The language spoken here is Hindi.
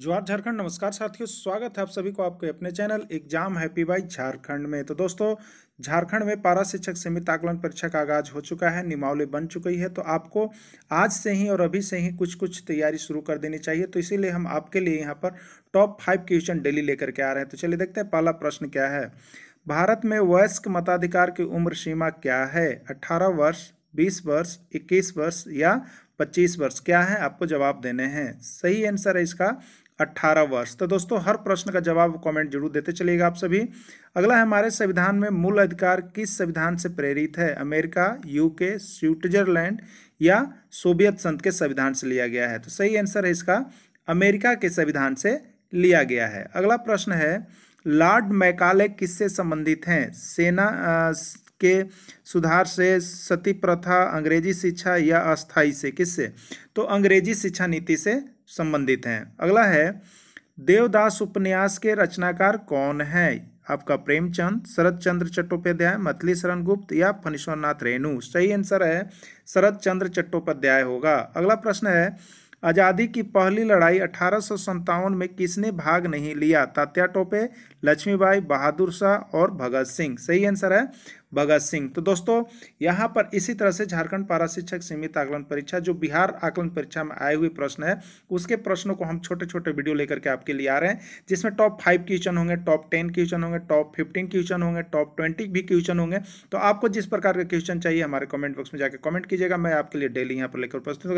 जोहार झारखंड नमस्कार साथियों स्वागत है आप सभी को आपके अपने चैनल एग्जाम हैप्पी बाई झारखंड में तो दोस्तों झारखंड में पारा शिक्षक सीमित आकलन परीक्षा का आगाज हो चुका है निमावली बन चुकी है तो आपको आज से ही और अभी से ही कुछ कुछ तैयारी शुरू कर देनी चाहिए तो इसीलिए हम आपके लिए यहाँ पर टॉप फाइव क्वेश्चन डेली लेकर के आ रहे हैं तो चलिए देखते हैं पहला प्रश्न क्या है भारत में वयस्क मताधिकार की उम्र सीमा क्या है अट्ठारह वर्ष बीस वर्ष इक्कीस वर्ष या पच्चीस वर्ष क्या है आपको जवाब देने हैं सही आंसर है इसका अट्ठारह वर्ष तो दोस्तों हर प्रश्न का जवाब कमेंट जरूर देते चलिएगा आप सभी अगला है हमारे संविधान में मूल अधिकार किस संविधान से प्रेरित है अमेरिका यूके स्विट्जरलैंड या सोवियत संत के संविधान से लिया गया है तो सही आंसर है इसका अमेरिका के संविधान से लिया गया है अगला प्रश्न है लॉर्ड मैकाले किससे संबंधित हैं सेना के सुधार से सती प्रथा अंग्रेजी शिक्षा या अस्थाई से किससे तो अंग्रेजी शिक्षा नीति से संबंधित हैं अगला है देवदास उपन्यास के रचनाकार कौन है आपका प्रेमचंद शरद चंद्र चट्टोपाध्याय मथली शरण गुप्त या फणीश्वरनाथ रेणु सही आंसर है शरद चंद्र चट्टोपाध्याय होगा अगला प्रश्न है आज़ादी की पहली लड़ाई अठारह में किसने भाग नहीं लिया तात्या टोपे लक्ष्मीबाई बहादुर शाह और भगत सिंह सही आंसर है भगत सिंह तो दोस्तों यहाँ पर इसी तरह से झारखंड पारा शिक्षक सीमित आकलन परीक्षा जो बिहार आकलन परीक्षा में आए हुए प्रश्न है उसके प्रश्नों को हम छोटे छोटे वीडियो लेकर के आपके लिए आ रहे हैं जिसमें टॉप फाइव क्वेश्चन होंगे टॉप टेन क्वेश्चन होंगे टॉप फिफ्टीन क्वेश्चन होंगे टॉप ट्वेंटी भी क्वेश्चन होंगे तो आपको जिस प्रकार के क्वेश्चन चाहिए हमारे कमेंट बॉक्स में जाकर कमेंट कीजिएगा मैं आपके लिए डेली यहाँ पर लेकर उपस्थित